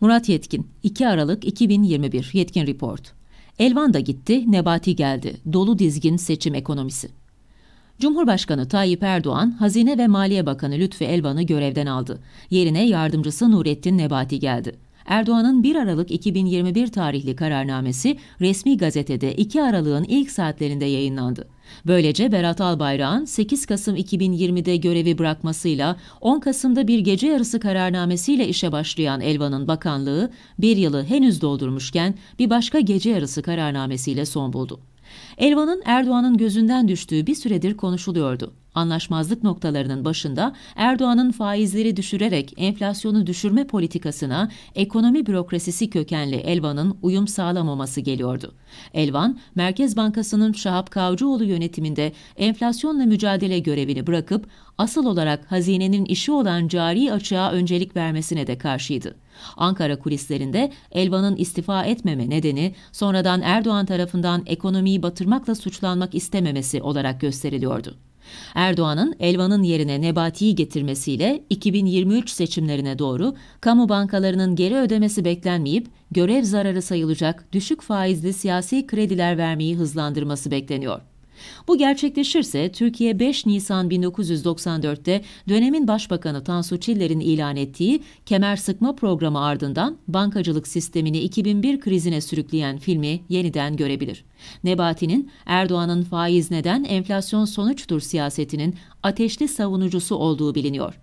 Murat Yetkin, 2 Aralık 2021 Yetkin Report. Elvan da gitti, Nebati geldi. Dolu dizgin seçim ekonomisi. Cumhurbaşkanı Tayyip Erdoğan, Hazine ve Maliye Bakanı Lütfi Elvan'ı görevden aldı. Yerine yardımcısı Nurettin Nebati geldi. Erdoğan'ın 1 Aralık 2021 tarihli kararnamesi resmi gazetede 2 Aralık'ın ilk saatlerinde yayınlandı. Böylece Berat Albayrak'ın 8 Kasım 2020'de görevi bırakmasıyla 10 Kasım'da bir gece yarısı kararnamesiyle işe başlayan Elvan'ın bakanlığı bir yılı henüz doldurmuşken bir başka gece yarısı kararnamesiyle son buldu. Elvan'ın Erdoğan'ın gözünden düştüğü bir süredir konuşuluyordu. Anlaşmazlık noktalarının başında Erdoğan'ın faizleri düşürerek enflasyonu düşürme politikasına ekonomi bürokrasisi kökenli Elvan'ın uyum sağlamaması geliyordu. Elvan, Merkez Bankası'nın Şahap Kavcıoğlu yönetiminde enflasyonla mücadele görevini bırakıp asıl olarak hazinenin işi olan cari açığa öncelik vermesine de karşıydı. Ankara kulislerinde Elvan'ın istifa etmeme nedeni sonradan Erdoğan tarafından ekonomiyi batırmakla suçlanmak istememesi olarak gösteriliyordu. Erdoğan'ın Elvan'ın yerine Nebati'yi getirmesiyle 2023 seçimlerine doğru kamu bankalarının geri ödemesi beklenmeyip görev zararı sayılacak düşük faizli siyasi krediler vermeyi hızlandırması bekleniyor. Bu gerçekleşirse Türkiye 5 Nisan 1994'te dönemin Başbakanı Tansu Çiller'in ilan ettiği kemer sıkma programı ardından bankacılık sistemini 2001 krizine sürükleyen filmi yeniden görebilir. Nebati'nin Erdoğan'ın faiz neden enflasyon sonuçtur siyasetinin ateşli savunucusu olduğu biliniyor.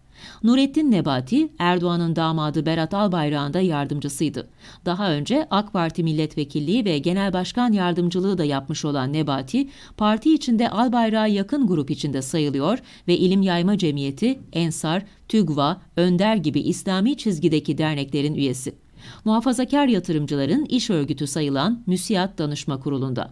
Nurettin Nebati, Erdoğan'ın damadı Berat Albayrak'ın da yardımcısıydı. Daha önce AK Parti milletvekilliği ve genel başkan yardımcılığı da yapmış olan Nebati, parti içinde Albayrak'a yakın grup içinde sayılıyor ve İlim Yayma Cemiyeti, Ensar, TÜGVA, Önder gibi İslami çizgideki derneklerin üyesi. Muhafazakar yatırımcıların iş örgütü sayılan MÜSİAD Danışma Kurulu'nda.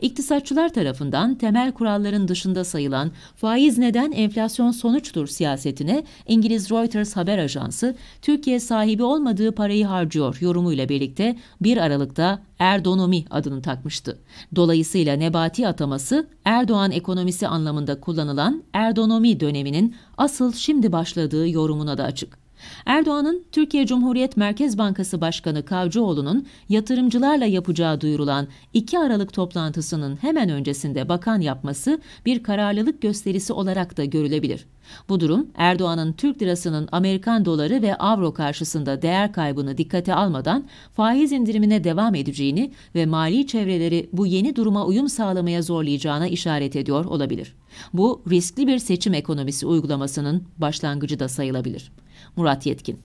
İktisatçılar tarafından temel kuralların dışında sayılan faiz neden enflasyon sonuçtur siyasetine İngiliz Reuters haber ajansı Türkiye sahibi olmadığı parayı harcıyor yorumuyla birlikte 1 Aralık'ta Erdonomi adını takmıştı. Dolayısıyla Nebati ataması Erdoğan ekonomisi anlamında kullanılan Erdonomi döneminin asıl şimdi başladığı yorumuna da açık. Erdoğan'ın Türkiye Cumhuriyet Merkez Bankası Başkanı Kavcıoğlu'nun yatırımcılarla yapacağı duyurulan 2 Aralık toplantısının hemen öncesinde bakan yapması bir kararlılık gösterisi olarak da görülebilir. Bu durum Erdoğan'ın Türk lirasının Amerikan doları ve avro karşısında değer kaybını dikkate almadan faiz indirimine devam edeceğini ve mali çevreleri bu yeni duruma uyum sağlamaya zorlayacağına işaret ediyor olabilir. Bu riskli bir seçim ekonomisi uygulamasının başlangıcı da sayılabilir. Murat Yetkin